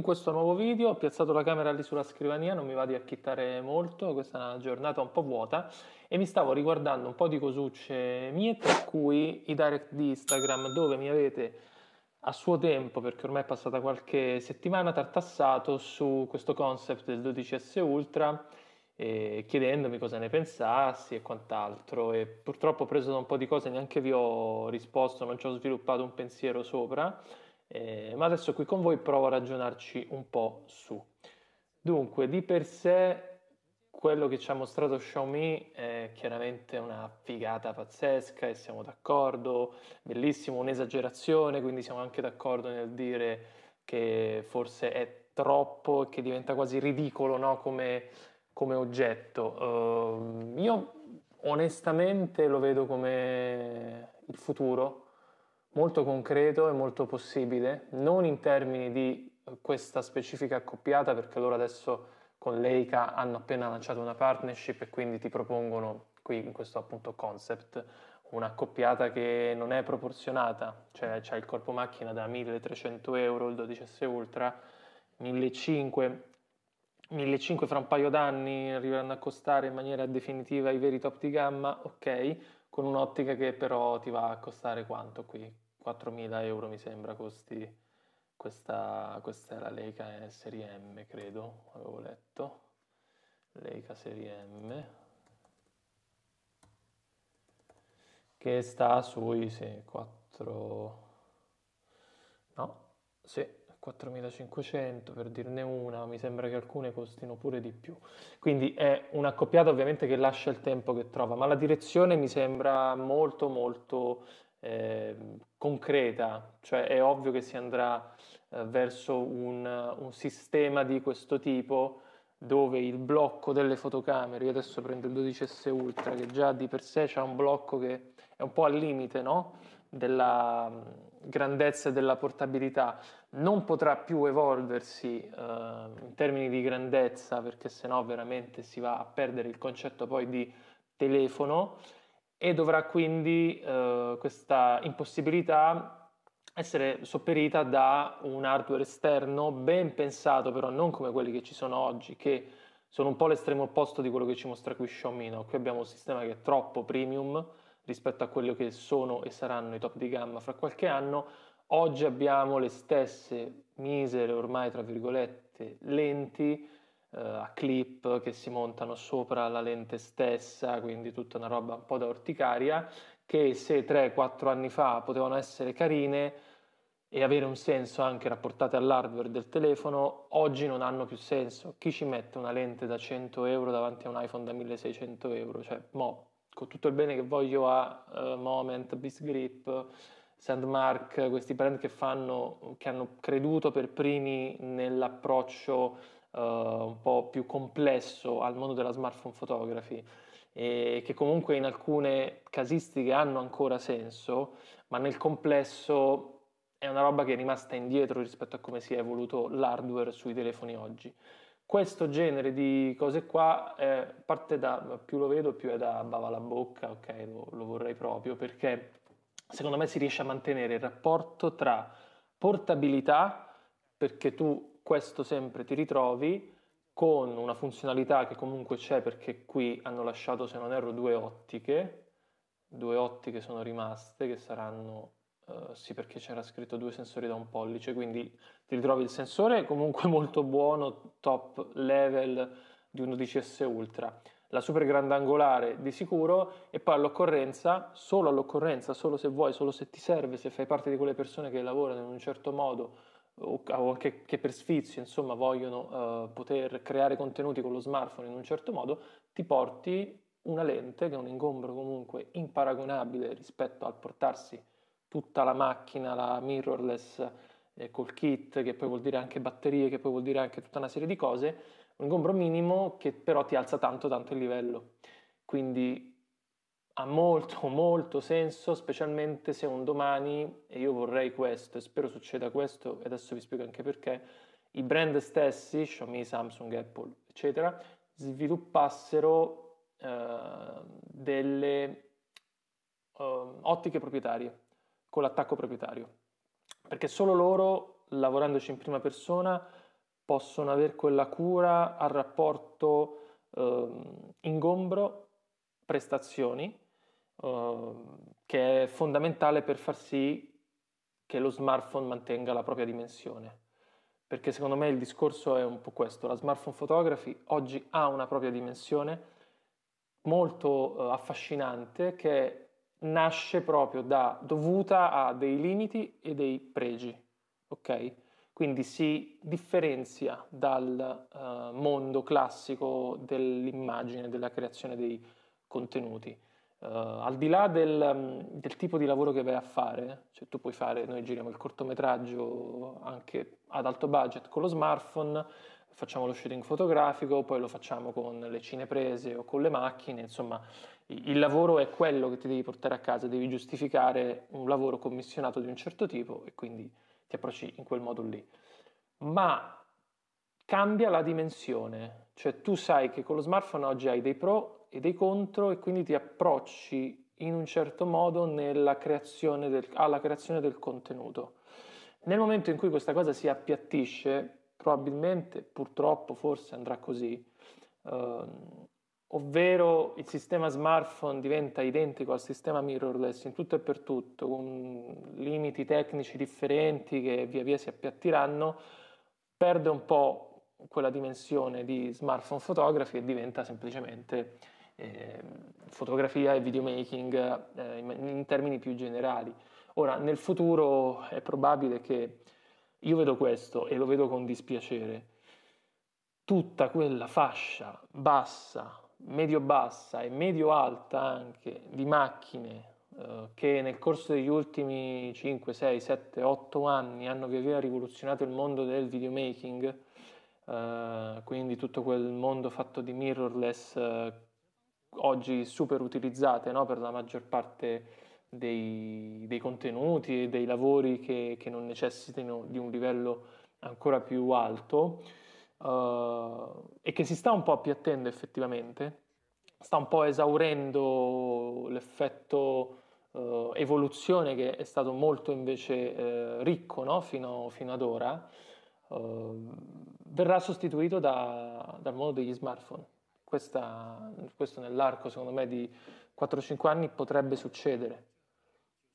in questo nuovo video ho piazzato la camera lì sulla scrivania, non mi va di acchittare molto, questa è una giornata un po' vuota e mi stavo riguardando un po' di cosucce mie, tra cui i direct di Instagram dove mi avete a suo tempo, perché ormai è passata qualche settimana, tartassato su questo concept del 12S Ultra eh, chiedendomi cosa ne pensassi e quant'altro e purtroppo ho preso da un po' di cose neanche vi ho risposto, non ci ho sviluppato un pensiero sopra eh, ma adesso qui con voi provo a ragionarci un po' su. Dunque, di per sé quello che ci ha mostrato Xiaomi è chiaramente una figata pazzesca e siamo d'accordo, bellissimo, un'esagerazione, quindi siamo anche d'accordo nel dire che forse è troppo e che diventa quasi ridicolo no? come, come, oggetto. Uh, io onestamente lo vedo come il futuro molto concreto e molto possibile, non in termini di eh, questa specifica accoppiata, perché loro adesso con Leica hanno appena lanciato una partnership e quindi ti propongono qui in questo appunto concept un'accoppiata che non è proporzionata, cioè c'è il corpo macchina da 1300 euro il 12S Ultra, 1500 1.500 fra un paio d'anni arriveranno a costare in maniera definitiva i veri top di gamma, ok, con un'ottica che però ti va a costare quanto qui? 4.000 euro mi sembra costi questa, questa è la Leica Serie M credo, avevo letto, Leica Serie M che sta sui sì, 4 no, sì, 4500 per dirne una, mi sembra che alcune costino pure di più. Quindi è un'accoppiata ovviamente che lascia il tempo che trova, ma la direzione mi sembra molto molto eh, concreta, cioè è ovvio che si andrà eh, verso un, un, sistema di questo tipo dove il blocco delle fotocamere, io adesso prendo il 12S Ultra che già di per sé ha un blocco che è un po' al limite no? della mm, grandezza e della portabilità, non potrà più evolversi eh, in termini di grandezza perché sennò veramente si va a perdere il concetto poi di telefono e dovrà quindi eh, questa impossibilità essere sopperita da un hardware esterno ben pensato però non come quelli che ci sono oggi che sono un po' l'estremo opposto di quello che ci mostra qui Xiaomi no? qui abbiamo un sistema che è troppo premium rispetto a quello che sono e saranno i top di gamma fra qualche anno oggi abbiamo le stesse misere ormai tra virgolette lenti eh, a clip che si montano sopra la lente stessa, quindi tutta una roba un po' da orticaria, che se 3-4 anni fa potevano essere carine e avere un senso anche rapportate all'hardware del telefono, oggi non hanno più senso. Chi ci mette una lente da 100 euro davanti a un iPhone da 1600 euro? Cioè, mo, con tutto il bene che voglio a uh, Moment, Bisgrip, Sandmark, questi brand che, fanno, che hanno creduto per primi nell'approccio uh, un po' più complesso al mondo della smartphone photography e che comunque in alcune casistiche hanno ancora senso, ma nel complesso è una roba che è rimasta indietro rispetto a come si è evoluto l'hardware sui telefoni oggi. Questo genere di cose qua eh, parte da, più lo vedo, più è da bava la bocca, ok, lo, lo vorrei proprio, perché secondo me si riesce a mantenere il rapporto tra portabilità, perché tu questo sempre ti ritrovi con una funzionalità che comunque c'è perché qui hanno lasciato, se non erro, due ottiche, due ottiche sono rimaste che saranno, eh, sì perché c'era scritto due sensori da un pollice, quindi ti ritrovi il sensore comunque molto buono, top level di un 12 s Ultra, la super grandangolare di sicuro e poi all'occorrenza, solo all'occorrenza, solo se vuoi, solo se ti serve, se fai parte di quelle persone che lavorano in un certo modo o, o che, che, per sfizio insomma, vogliono eh, poter creare contenuti con lo smartphone in un certo modo, ti porti una lente che è un ingombro comunque imparagonabile rispetto al portarsi tutta la macchina, la mirrorless eh, col kit, che poi vuol dire anche batterie, che poi vuol dire anche tutta una serie di cose, un ingombro minimo che però ti alza tanto tanto il livello. Quindi ha molto molto senso, specialmente se un domani, e io vorrei questo e spero succeda questo, e adesso vi spiego anche perché, i brand stessi, Xiaomi, Samsung, Apple, eccetera, sviluppassero eh, delle eh, ottiche proprietarie con l'attacco proprietario, perché solo loro, lavorandoci in prima persona, possono avere quella cura al rapporto eh, ingombro prestazioni, eh, che è fondamentale per far sì che lo smartphone mantenga la propria dimensione. Perché secondo me il discorso è un po' questo, la smartphone photography oggi ha una propria dimensione molto eh, affascinante che nasce proprio da dovuta a dei limiti e dei pregi, ok? Quindi si differenzia dal eh, mondo classico dell'immagine, della creazione dei, contenuti. Uh, al di là del, mm, del, tipo di lavoro che vai a fare, cioè tu puoi fare, noi giriamo il cortometraggio anche ad alto budget con lo smartphone, facciamo lo shooting fotografico, poi lo facciamo con le cineprese o con le macchine, insomma il lavoro è quello che ti devi portare a casa, devi giustificare un lavoro commissionato di un certo tipo e quindi ti approcci in quel modo lì. Ma cambia la dimensione, cioè tu sai che con lo smartphone oggi hai dei pro e dei contro e quindi ti approcci in un certo modo creazione del, alla creazione del contenuto. Nel momento in cui questa cosa si appiattisce, probabilmente, purtroppo, forse andrà così, ehm, ovvero il sistema smartphone diventa identico al sistema mirrorless in tutto e per tutto, con limiti tecnici differenti che via via si appiattiranno, perde un po' quella dimensione di smartphone fotografi e diventa semplicemente eh, fotografia e videomaking eh, in termini più generali. Ora, nel futuro è probabile che io vedo questo e lo vedo con dispiacere. Tutta quella fascia bassa, medio-bassa e medio-alta anche di macchine eh, che nel corso degli ultimi 5, 6, 7, 8 anni hanno via via rivoluzionato il mondo del videomaking, eh, quindi tutto quel mondo fatto di mirrorless eh, oggi super utilizzate no? per la maggior parte dei, dei contenuti e dei lavori che, che, non necessitino di un livello ancora più alto uh, e che si sta un po' appiattendo effettivamente, sta un po' esaurendo l'effetto uh, evoluzione che è stato molto invece uh, ricco no? fino, fino, ad ora, verrà sostituito da, dal mondo degli smartphone. Questa, questo nell'arco, secondo me, di 4-5 anni potrebbe succedere,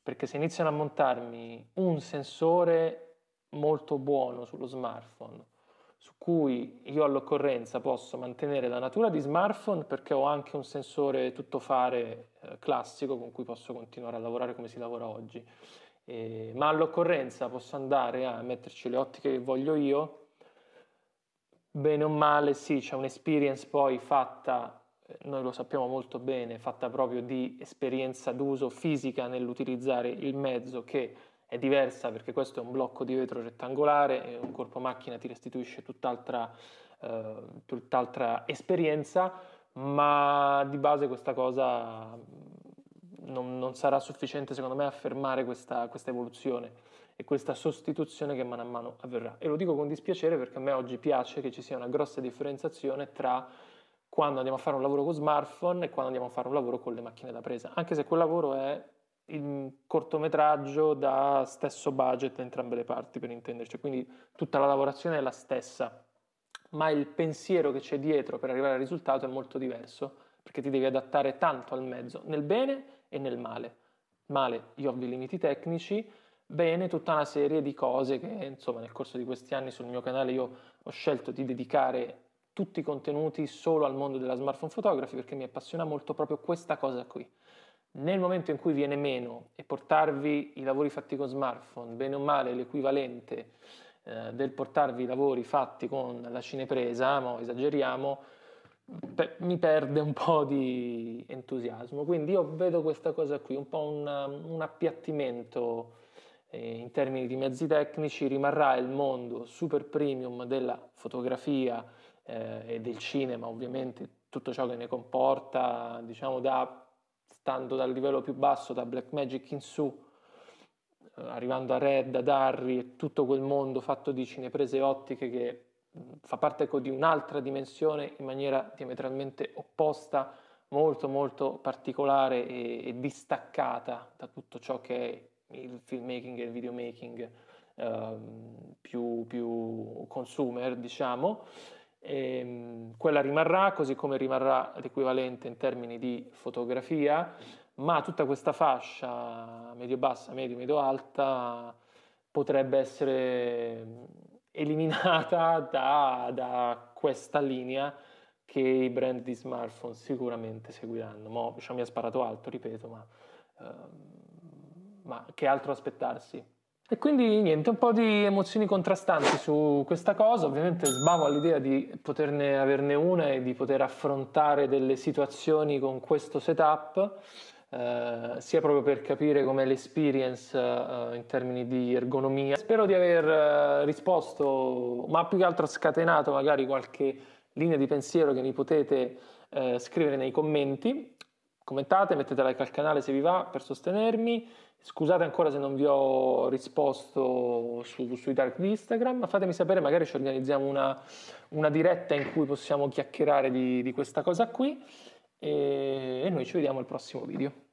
perché se iniziano a montarmi un sensore molto buono sullo smartphone, su cui io all'occorrenza posso mantenere la natura di smartphone perché ho anche un sensore tuttofare eh, classico con cui posso continuare a lavorare come si lavora oggi, eh, ma all'occorrenza posso andare a metterci le ottiche che voglio io, bene o male sì, c'è un'experience poi fatta, eh, noi lo sappiamo molto bene, fatta proprio di esperienza d'uso fisica nell'utilizzare il mezzo che è diversa perché questo è un blocco di vetro rettangolare e un corpo macchina ti restituisce tutt'altra, eh, tutt'altra esperienza, ma di base questa cosa mm, non, non sarà sufficiente secondo me a fermare questa, questa evoluzione e questa sostituzione che mano a mano avverrà. E lo dico con dispiacere perché a me oggi piace che ci sia una grossa differenziazione tra quando andiamo a fare un lavoro con smartphone e quando andiamo a fare un lavoro con le macchine da presa, anche se quel lavoro è il cortometraggio da stesso budget da entrambe le parti per intenderci, quindi tutta la lavorazione è la stessa, ma il pensiero che c'è dietro per arrivare al risultato è molto diverso, perché ti devi adattare tanto al mezzo, nel bene e nel male. Male gli ovvi limiti tecnici, bene tutta una serie di cose che insomma nel corso di questi anni sul mio canale io ho scelto di dedicare tutti i contenuti solo al mondo della smartphone photography perché mi appassiona molto proprio questa cosa qui. Nel momento in cui viene meno e portarvi i lavori fatti con smartphone, bene o male l'equivalente eh, del portarvi i lavori fatti con la cinepresa, ma esageriamo, pe- mi perde un po' di entusiasmo. Quindi io vedo questa cosa qui, un po' un, un appiattimento in termini di mezzi tecnici rimarrà il mondo super premium della fotografia eh, e del cinema, ovviamente tutto ciò che ne comporta, diciamo da, stando dal livello più basso, da Blackmagic in su, eh, arrivando a Red, a Harry e tutto quel mondo fatto di cineprese ottiche che mm, fa parte ecco, di un'altra dimensione in maniera diametralmente opposta, molto molto particolare e, e distaccata da tutto ciò che è il filmmaking e il videomaking ehm, più, più, consumer, diciamo. E, ehm, quella rimarrà, così come rimarrà l'equivalente in termini di fotografia, ma tutta questa fascia medio-bassa, medio-medio-alta potrebbe essere eliminata da, da questa linea che i brand di smartphone sicuramente seguiranno. Mo, diciamo, mi ha sparato alto, ripeto, ma ehm, ma che altro aspettarsi? E quindi niente, un po' di emozioni contrastanti su questa cosa, ovviamente sbavo all'idea di poterne averne una e di poter affrontare delle situazioni con questo setup, eh, sia proprio per capire com'è l'experience eh, in termini di ergonomia. Spero di aver eh, risposto, ma più che altro scatenato magari qualche linea di pensiero che mi potete eh, scrivere nei commenti. Commentate, mettete like al canale se vi va per sostenermi Scusate ancora se non vi ho risposto su, sui dark di Instagram, fatemi sapere, magari ci organizziamo una, una diretta in cui possiamo chiacchierare di, di questa cosa qui e, e noi ci vediamo al prossimo video.